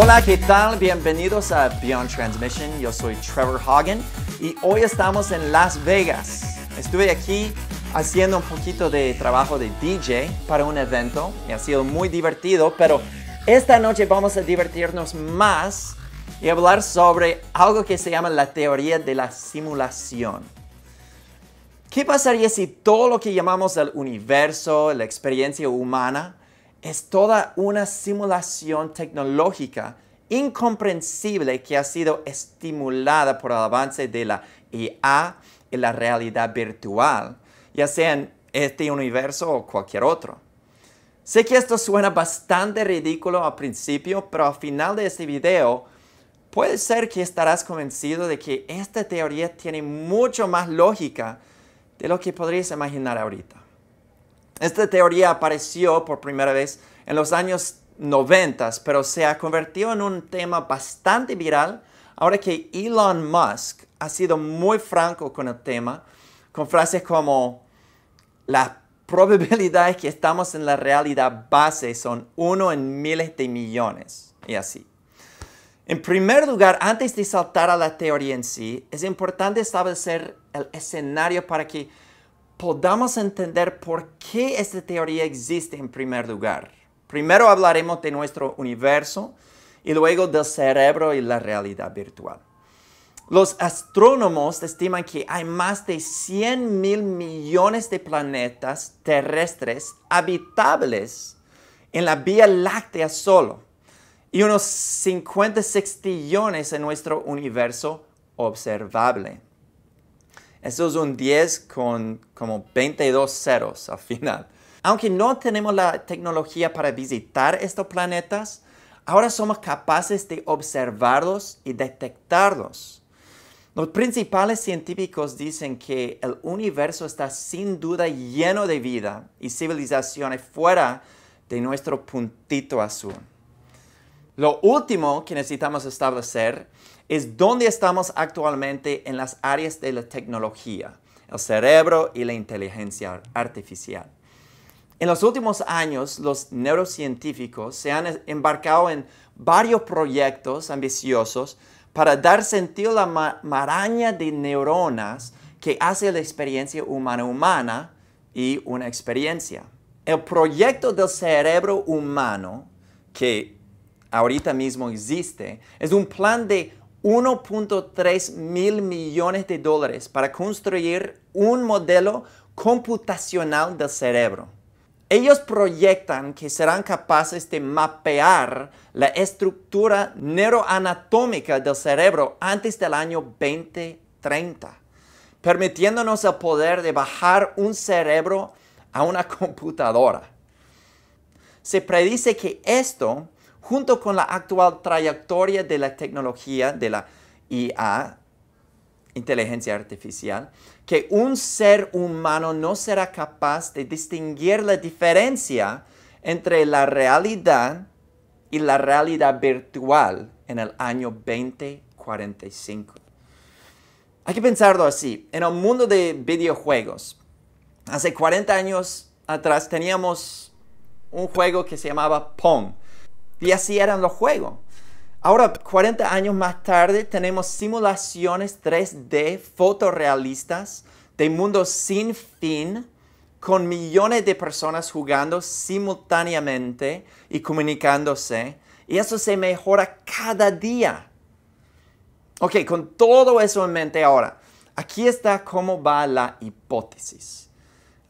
Hola, ¿qué tal? Bienvenidos a Beyond Transmission. Yo soy Trevor Hagen y hoy estamos en Las Vegas. Estuve aquí haciendo un poquito de trabajo de DJ para un evento. y ha sido muy divertido, pero esta noche vamos a divertirnos más y hablar sobre algo que se llama la teoría de la simulación. ¿Qué pasaría si todo lo que llamamos el universo, la experiencia humana, es toda una simulación tecnológica incomprensible que ha sido estimulada por el avance de la IA y la realidad virtual, ya sea en este universo o cualquier otro. Sé que esto suena bastante ridículo al principio, pero al final de este video puede ser que estarás convencido de que esta teoría tiene mucho más lógica de lo que podrías imaginar ahorita. Esta teoría apareció por primera vez en los años 90, pero se ha convertido en un tema bastante viral ahora que Elon Musk ha sido muy franco con el tema, con frases como la probabilidades que estamos en la realidad base son uno en miles de millones y así. En primer lugar, antes de saltar a la teoría en sí, es importante establecer el escenario para que podamos entender por qué esta teoría existe en primer lugar. Primero hablaremos de nuestro universo y luego del cerebro y la realidad virtual. Los astrónomos estiman que hay más de 100 mil millones de planetas terrestres habitables en la Vía Láctea solo y unos 50 sextillones en nuestro universo observable. Eso es un 10 con como 22 ceros al final. Aunque no tenemos la tecnología para visitar estos planetas, ahora somos capaces de observarlos y detectarlos. Los principales científicos dicen que el universo está sin duda lleno de vida y civilizaciones fuera de nuestro puntito azul. Lo último que necesitamos establecer es dónde estamos actualmente en las áreas de la tecnología, el cerebro y la inteligencia artificial. En los últimos años, los neurocientíficos se han embarcado en varios proyectos ambiciosos para dar sentido a la maraña de neuronas que hace la experiencia humana-humana y una experiencia. El proyecto del cerebro humano, que ahorita mismo existe, es un plan de 1.3 mil millones de dólares para construir un modelo computacional del cerebro. Ellos proyectan que serán capaces de mapear la estructura neuroanatómica del cerebro antes del año 2030, permitiéndonos el poder de bajar un cerebro a una computadora. Se predice que esto junto con la actual trayectoria de la tecnología de la IA, inteligencia artificial, que un ser humano no será capaz de distinguir la diferencia entre la realidad y la realidad virtual en el año 2045. Hay que pensarlo así. En el mundo de videojuegos, hace 40 años atrás teníamos un juego que se llamaba Pong y así eran los juegos. Ahora, 40 años más tarde, tenemos simulaciones 3D fotorrealistas de mundos sin fin, con millones de personas jugando simultáneamente y comunicándose. Y eso se mejora cada día. Ok, con todo eso en mente ahora, aquí está cómo va la hipótesis.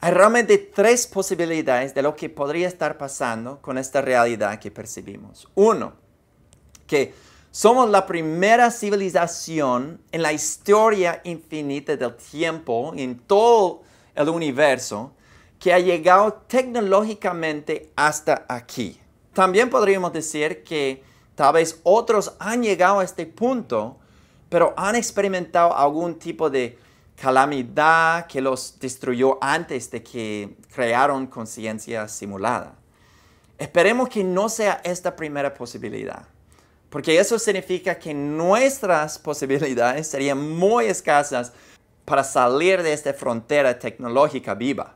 Hay realmente tres posibilidades de lo que podría estar pasando con esta realidad que percibimos. Uno, que somos la primera civilización en la historia infinita del tiempo, en todo el universo, que ha llegado tecnológicamente hasta aquí. También podríamos decir que tal vez otros han llegado a este punto, pero han experimentado algún tipo de calamidad que los destruyó antes de que crearon conciencia simulada. Esperemos que no sea esta primera posibilidad, porque eso significa que nuestras posibilidades serían muy escasas para salir de esta frontera tecnológica viva.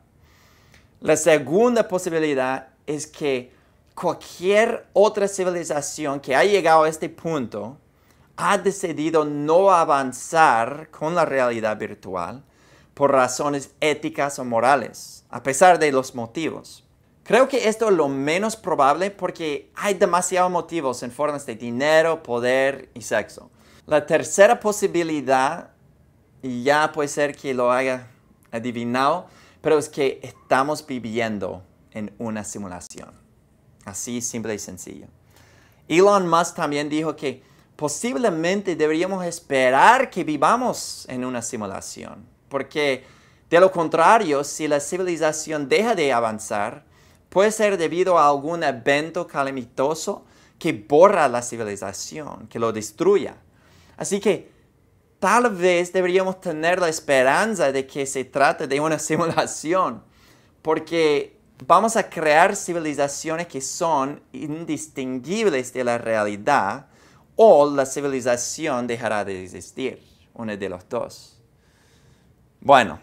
La segunda posibilidad es que cualquier otra civilización que ha llegado a este punto ha decidido no avanzar con la realidad virtual por razones éticas o morales, a pesar de los motivos. Creo que esto es lo menos probable porque hay demasiados motivos en formas de dinero, poder y sexo. La tercera posibilidad, y ya puede ser que lo haya adivinado, pero es que estamos viviendo en una simulación. Así simple y sencillo. Elon Musk también dijo que posiblemente deberíamos esperar que vivamos en una simulación, porque de lo contrario, si la civilización deja de avanzar, puede ser debido a algún evento calamitoso que borra la civilización, que lo destruya. Así que tal vez deberíamos tener la esperanza de que se trate de una simulación, porque vamos a crear civilizaciones que son indistinguibles de la realidad o la civilización dejará de existir, uno de los dos. Bueno,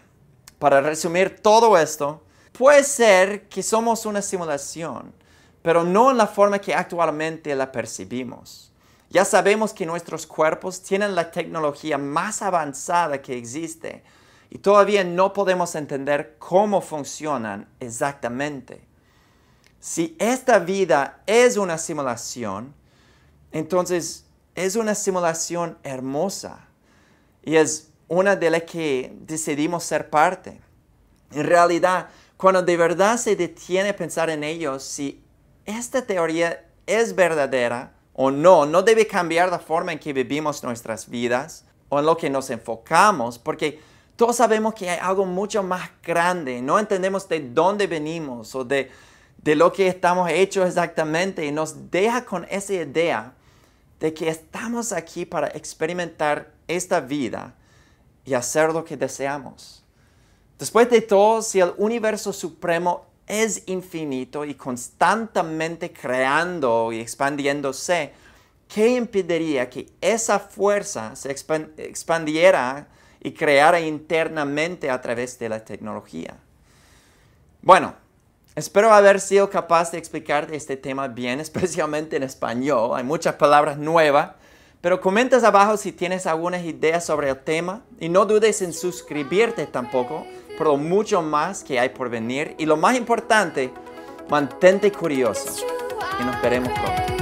para resumir todo esto, puede ser que somos una simulación, pero no en la forma que actualmente la percibimos. Ya sabemos que nuestros cuerpos tienen la tecnología más avanzada que existe y todavía no podemos entender cómo funcionan exactamente. Si esta vida es una simulación, entonces, es una simulación hermosa y es una de las que decidimos ser parte. En realidad, cuando de verdad se detiene a pensar en ello, si esta teoría es verdadera o no, no debe cambiar la forma en que vivimos nuestras vidas o en lo que nos enfocamos, porque todos sabemos que hay algo mucho más grande, no entendemos de dónde venimos o de, de lo que estamos hechos exactamente, y nos deja con esa idea de que estamos aquí para experimentar esta vida y hacer lo que deseamos. Después de todo, si el universo supremo es infinito y constantemente creando y expandiéndose, ¿qué impediría que esa fuerza se expandiera y creara internamente a través de la tecnología? Bueno, Espero haber sido capaz de explicar este tema bien, especialmente en español. Hay muchas palabras nuevas. Pero comentas abajo si tienes algunas ideas sobre el tema y no dudes en suscribirte tampoco por lo mucho más que hay por venir. Y lo más importante, mantente curioso. Y nos veremos pronto.